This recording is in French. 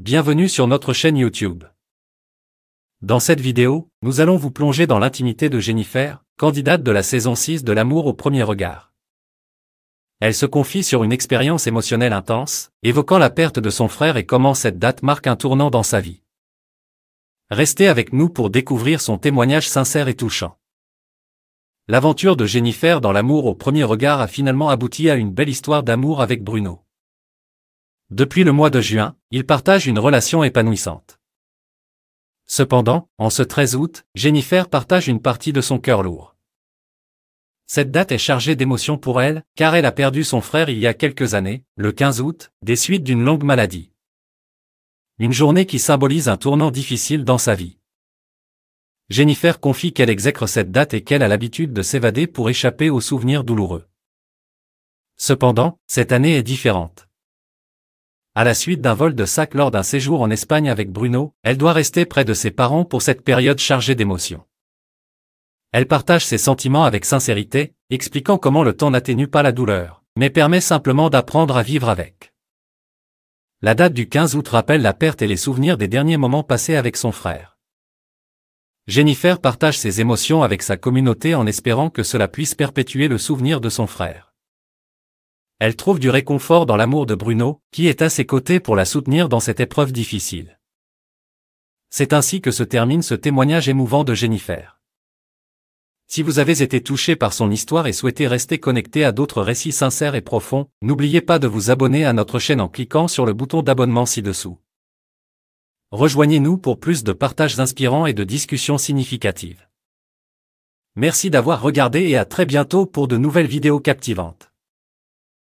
Bienvenue sur notre chaîne YouTube. Dans cette vidéo, nous allons vous plonger dans l'intimité de Jennifer, candidate de la saison 6 de L'amour au premier regard. Elle se confie sur une expérience émotionnelle intense, évoquant la perte de son frère et comment cette date marque un tournant dans sa vie. Restez avec nous pour découvrir son témoignage sincère et touchant. L'aventure de Jennifer dans l'amour au premier regard a finalement abouti à une belle histoire d'amour avec Bruno. Depuis le mois de juin, ils partagent une relation épanouissante. Cependant, en ce 13 août, Jennifer partage une partie de son cœur lourd. Cette date est chargée d'émotions pour elle, car elle a perdu son frère il y a quelques années, le 15 août, des suites d'une longue maladie. Une journée qui symbolise un tournant difficile dans sa vie. Jennifer confie qu'elle exècre cette date et qu'elle a l'habitude de s'évader pour échapper aux souvenirs douloureux. Cependant, cette année est différente à la suite d'un vol de sac lors d'un séjour en Espagne avec Bruno, elle doit rester près de ses parents pour cette période chargée d'émotions. Elle partage ses sentiments avec sincérité, expliquant comment le temps n'atténue pas la douleur, mais permet simplement d'apprendre à vivre avec. La date du 15 août rappelle la perte et les souvenirs des derniers moments passés avec son frère. Jennifer partage ses émotions avec sa communauté en espérant que cela puisse perpétuer le souvenir de son frère. Elle trouve du réconfort dans l'amour de Bruno, qui est à ses côtés pour la soutenir dans cette épreuve difficile. C'est ainsi que se termine ce témoignage émouvant de Jennifer. Si vous avez été touché par son histoire et souhaitez rester connecté à d'autres récits sincères et profonds, n'oubliez pas de vous abonner à notre chaîne en cliquant sur le bouton d'abonnement ci-dessous. Rejoignez-nous pour plus de partages inspirants et de discussions significatives. Merci d'avoir regardé et à très bientôt pour de nouvelles vidéos captivantes.